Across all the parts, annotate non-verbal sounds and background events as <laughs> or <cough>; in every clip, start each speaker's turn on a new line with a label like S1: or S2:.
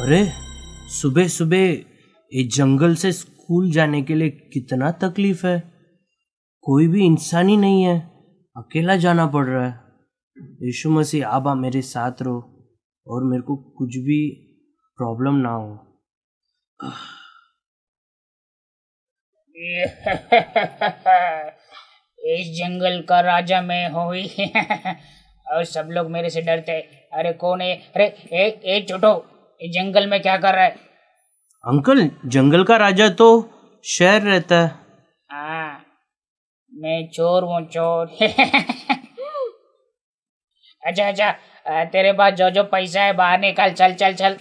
S1: अरे सुबह सुबह इस जंगल से स्कूल जाने के लिए कितना तकलीफ है कोई भी इंसान ही नहीं है अकेला जाना पड़ रहा है यीशु मसीह आबा मेरे साथ रहो और मेरे को कुछ भी प्रॉब्लम ना
S2: हो <laughs> इस जंगल का राजा मैं हो ही <laughs> और सब लोग मेरे से डरते अरे कौन है अरे ए, ए ये जंगल में क्या कर रहा है
S1: अंकल जंगल का राजा तो शहर रहता है आ,
S2: हाँ, मैं चोर हूँ चोर <laughs> अच्छा अच्छा तेरे पास जो जो पैसा है बाहर निकाल चल चल चल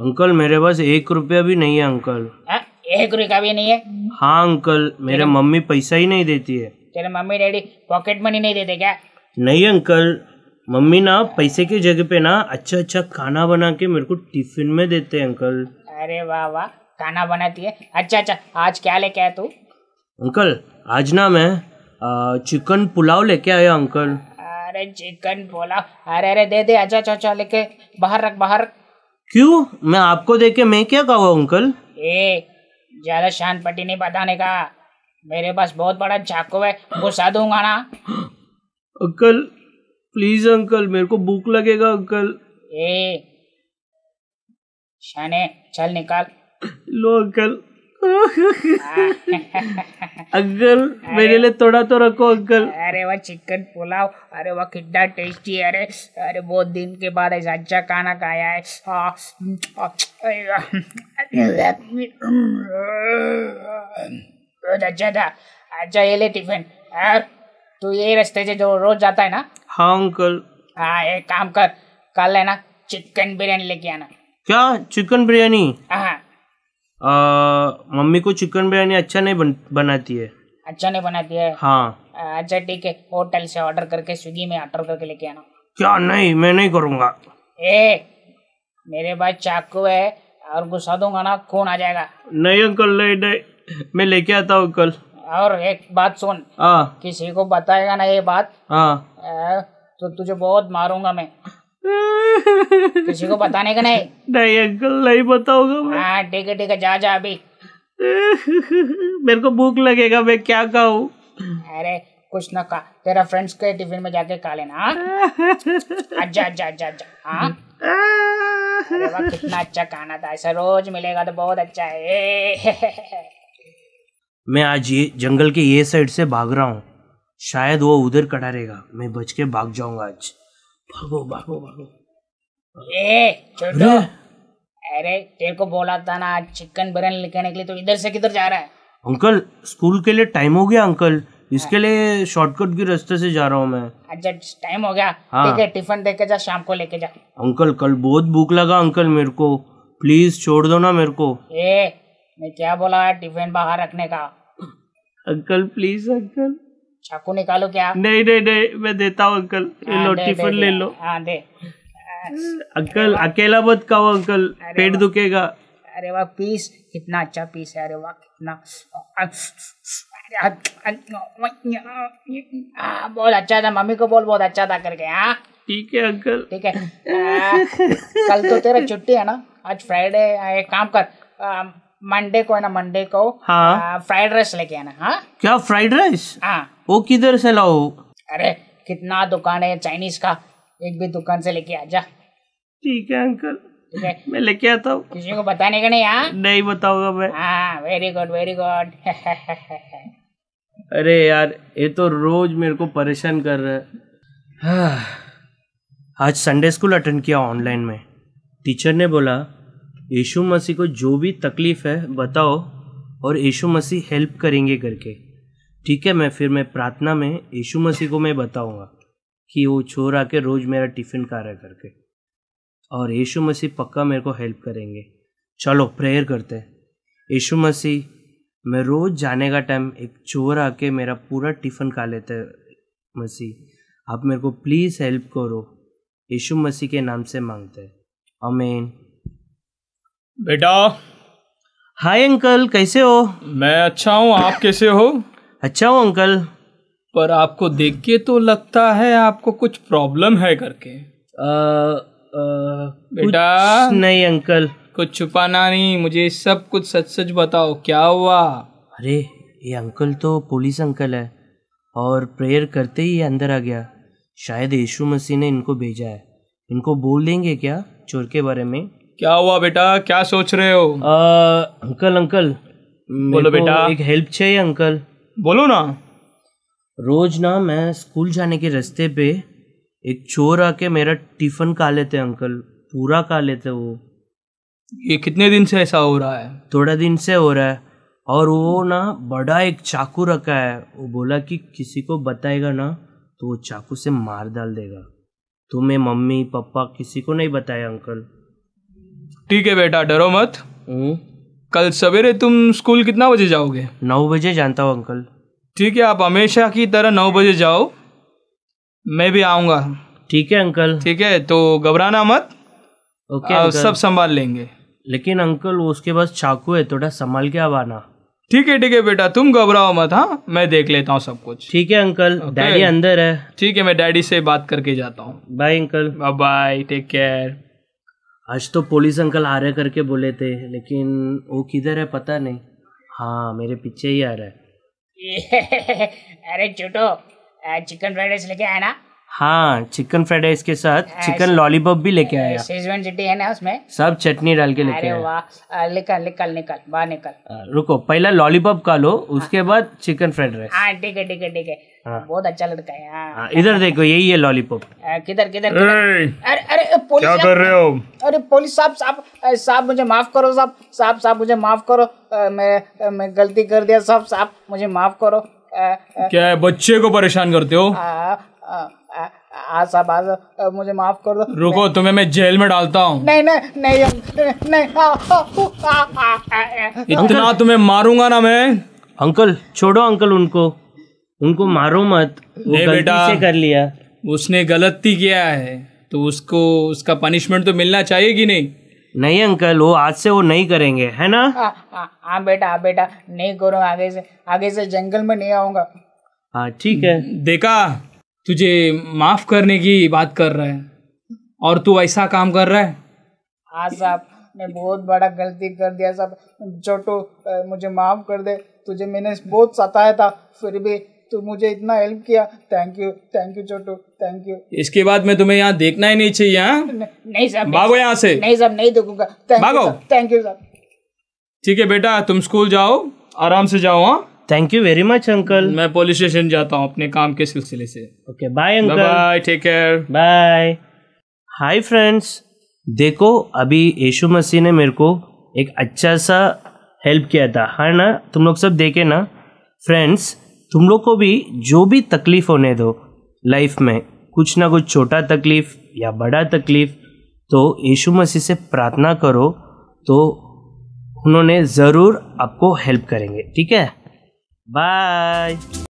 S1: अंकल मेरे पास एक रुपया भी नहीं है अंकल
S2: आ, हाँ, एक रुपया भी नहीं है
S1: हाँ अंकल मेरे मम्मी पैसा ही नहीं देती है
S2: तेरे मम्मी डैडी पॉकेट मनी नहीं देते क्या
S1: नहीं अंकल मम्मी ना पैसे के जगह पे ना अच्छा अच्छा खाना बना के मेरे को टिफिन में देते हैं अंकल
S2: अरे वाह वाह खाना बनाती है अच्छा अच्छा आज क्या लेके आया तू
S1: अंकल आज ना मैं आ, चिकन पुलाव लेके आया अंकल
S2: अरे चिकन पुलाव अरे अरे दे दे अच्छा अच्छा अच्छा लेके बाहर रख बाहर
S1: क्यों मैं आपको दे के मैं क्या कहूँ अंकल
S2: ए ज्यादा शान पट्टी नहीं बताने का मेरे पास बहुत बड़ा चाकू है गुस्सा दूंगा ना
S1: <gasps> अंकल प्लीज अंकल मेरे को भूख लगेगा अंकल
S2: ए शाने चल निकाल लो अंकल <laughs> अंकल मेरे लिए थोड़ा तो रखो अंकल अरे वाह चिकन पुलाव अरे वाह कितना टेस्टी है अरे अरे बहुत दिन के बाद ऐसा अच्छा खाना खाया है हाँ। बहुत अच्छा था अच्छा ये ले टिफिन हाँ। तू यही रास्ते से जो रोज जाता है ना हाँ अंकल हाँ एक काम कर कल है ना चिकन बिरयानी लेके आना क्या चिकन बिरयानी हाँ,
S1: हाँ। मम्मी को चिकन बिरयानी अच्छा नहीं बन, बनाती है
S2: अच्छा नहीं बनाती है
S1: हाँ
S2: अच्छा ठीक है होटल से ऑर्डर करके स्विगी में ऑर्डर करके लेके आना
S1: क्या नहीं मैं नहीं करूँगा
S2: ए मेरे पास चाकू है और गुस्सा दूंगा ना खून आ जाएगा
S1: नहीं अंकल नहीं नहीं मैं लेके आता हूँ कल
S2: और एक बात सुन हाँ। किसी को बताएगा ना ये बात हाँ। तो तुझे बहुत मारूंगा मैं किसी को बताने का नहीं <laughs> नहीं अंकल नहीं बताऊंगा मैं हाँ ठीक है ठीक है जा जा अभी <laughs> मेरे को भूख लगेगा मैं क्या खाऊं अरे कुछ ना खा तेरा फ्रेंड्स के टिफिन में जाके खा लेना अच्छा अच्छा अच्छा अच्छा हाँ, <laughs> हाँ? कितना अच्छा खाना था ऐसा रोज मिलेगा तो बहुत अच्छा है
S1: मैं आज ये जंगल के ये साइड से भाग रहा हूँ शायद वो उधर कटा रहेगा मैं बच के भाग जाऊंगा आज
S2: भागो भागो भागो ए छोटू तो। अरे तेरे को बोला था ना आज चिकन बिरयानी लेने के लिए तो इधर से किधर जा रहा है
S1: अंकल स्कूल के लिए टाइम हो गया अंकल इसके हाँ। लिए शॉर्टकट के रास्ते से जा रहा हूँ मैं
S2: अच्छा टाइम हो गया हाँ। ठीक है टिफिन देके जा शाम को लेके जा
S1: अंकल कल बहुत भूख लगा अंकल मेरे को प्लीज छोड़ दो ना मेरे को
S2: ए मैं क्या बोला टिफिन बाहर रखने का अंकल प्लीज अंकल चाकू निकालो क्या
S1: नहीं नहीं नहीं मैं देता हूँ अंकल ये हाँ, लो टिफिन ले लो हाँ दे अंकल अकेला मत खाओ अंकल पेट दुखेगा
S2: अरे वाह पीस कितना अच्छा पीस है अरे वाह कितना हाँ, बहुत अच्छा था मम्मी को बोल बहुत अच्छा था करके हाँ ठीक है अंकल ठीक है हाँ, कल तो तेरा छुट्टी है ना आज फ्राइडे एक काम कर मंडे को है ना मंडे को हाँ फ्राइड राइस लेके आना हाँ क्या
S1: फ्राइड राइस हाँ वो किधर से लाओ
S2: अरे कितना दुकान है चाइनीज का एक भी दुकान से लेके आ जा ठीक है अंकल मैं लेके आता हूँ किसी को बताने का नहीं यहाँ नहीं बताऊंगा मैं हाँ वेरी गुड वेरी गुड
S1: अरे यार ये तो रोज मेरे को परेशान कर रहा है हाँ। आज संडे स्कूल अटेंड किया ऑनलाइन में टीचर ने बोला यीशु मसीह को जो भी तकलीफ़ है बताओ और यीशु मसीह हेल्प करेंगे करके ठीक है मैं फिर मैं प्रार्थना में यीशु मसीह को मैं बताऊंगा कि वो छोर आके रोज़ मेरा टिफ़िन खा रहा है करके और यीशु मसीह पक्का मेरे को हेल्प करेंगे चलो प्रेयर करते हैं यीशु मसीह मैं रोज़ जाने का टाइम एक चोर आके मेरा पूरा टिफ़िन खा लेते मसीह आप मेरे को प्लीज़ हेल्प करो यीशु मसीह के नाम से मांगते हैं अमेन बेटा हाय अंकल कैसे हो मैं अच्छा हूँ आप कैसे हो अच्छा हूँ अंकल पर आपको देख के तो लगता है आपको कुछ प्रॉब्लम है करके आ, आ, बेटा नहीं अंकल कुछ छुपाना नहीं मुझे सब कुछ सच सच बताओ क्या हुआ अरे ये अंकल तो पुलिस अंकल है और प्रेयर करते ही अंदर आ गया शायद यीशु मसीह ने इनको भेजा है इनको बोल देंगे क्या चोर के बारे में क्या हुआ बेटा क्या सोच रहे हो आ, अंकल अंकल बोलो बेटा एक हेल्प चाहिए अंकल बोलो ना रोज ना मैं स्कूल जाने के रास्ते पे एक चोर आके मेरा टिफिन खा लेते अंकल पूरा खा लेते वो ये कितने दिन से ऐसा हो रहा है थोड़ा दिन से हो रहा है और वो ना बड़ा एक चाकू रखा है वो बोला कि किसी को बताएगा ना तो वो चाकू से मार डाल देगा तो मैं मम्मी पापा किसी को नहीं बताया अंकल ठीक है बेटा डरो मत हम्म। कल सवेरे तुम स्कूल कितना बजे जाओगे नौ बजे जानता हूँ अंकल ठीक है आप हमेशा की तरह नौ बजे जाओ मैं भी आऊँगा ठीक है अंकल ठीक है तो घबराना मत ओके okay, सब संभाल लेंगे लेकिन अंकल वो उसके पास चाकू है थोड़ा संभाल के अब आना ठीक है ठीक है बेटा तुम घबराओ मत हाँ मैं देख लेता हूँ सब कुछ ठीक है अंकल डैडी अंदर है ठीक है मैं डैडी से बात करके जाता हूँ bye uncle bye take care आज तो पुलिस अंकल आ रहे करके बोले थे लेकिन वो किधर है पता नहीं हाँ मेरे पीछे ही आ रहा
S2: है <laughs> अरे छोटो चिकन फ्राइड राइस लेके आया ना
S1: हाँ चिकन फ्राइड राइस के साथ चिकन लॉलीपॉप भी लेके आया
S2: शेजवान चटनी है ना उसमें
S1: सब चटनी डाल के लेके आया
S2: वाह निकल निकल निकल बाहर निकल
S1: रुको पहला लॉलीपॉप का लो उसके हाँ। बाद चिकन फ्राइड राइस
S2: हाँ ठीक है ठीक है ठीक है हाँ। बहुत अच्छा लड़का है हाँ। इधर
S1: देखो यही है लॉलीपॉप
S2: किधर किधर अरे अरे पुलिस क्या कर रहे हो अरे पुलिस साहब साहब साहब मुझे माफ करो साहब साहब साहब मुझे माफ करो मैं मैं गलती कर दिया साहब साहब मुझे माफ करो क्या है
S1: बच्चे को परेशान करते हो
S2: आ, आ, आ, आ, मुझे माफ कर दो रुको
S1: तुम्हें मैं जेल में डालता हूँ
S2: नहीं नहीं नहीं नहीं इतना
S1: तुम्हें मारूंगा ना मैं अंकल छोड़ो अंकल उनको उनको मारो मत वो बेटा से कर लिया उसने गलती किया है तो उसको उसका पनिशमेंट तो मिलना चाहिए कि नहीं नहीं अंकल वो आज से वो नहीं करेंगे है ना
S2: हाँ बेटा हाँ बेटा नहीं करो आगे से आगे से जंगल में नहीं आऊंगा
S1: हाँ ठीक है देखा तुझे माफ करने की बात कर रहा है और तू ऐसा काम कर रहा है
S2: हाँ साहब मैं बहुत बड़ा गलती कर दिया साहब छोटो मुझे माफ कर दे तुझे मैंने बहुत सताया था फिर भी तू मुझे इतना हेल्प किया थैंक यू थैंक यू छोटो थैंक यू
S1: इसके बाद मैं तुम्हें यहाँ देखना ही नहीं चाहिए यहाँ
S2: नहीं साहब भागो यहाँ से नहीं साहब नहीं देखूंगा थैंक यू साहब
S1: ठीक है बेटा तुम स्कूल जाओ आराम से जाओ हाँ thank you very much uncle मैं पुलिस स्टेशन जाता हूँ अपने काम के सिलसिले से okay bye uncle bye take care bye hi friends देखो अभी यशु मसीह ने मेरे को एक अच्छा सा हेल्प किया था है ना तुम लोग सब देखे ना फ्रेंड्स तुम लोग को भी जो भी तकलीफ होने दो लाइफ में कुछ ना कुछ छोटा तकलीफ या बड़ा तकलीफ तो यीशु मसीह से प्रार्थना करो तो उन्होंने ज़रूर आपको हेल्प करेंगे ठीक है Bye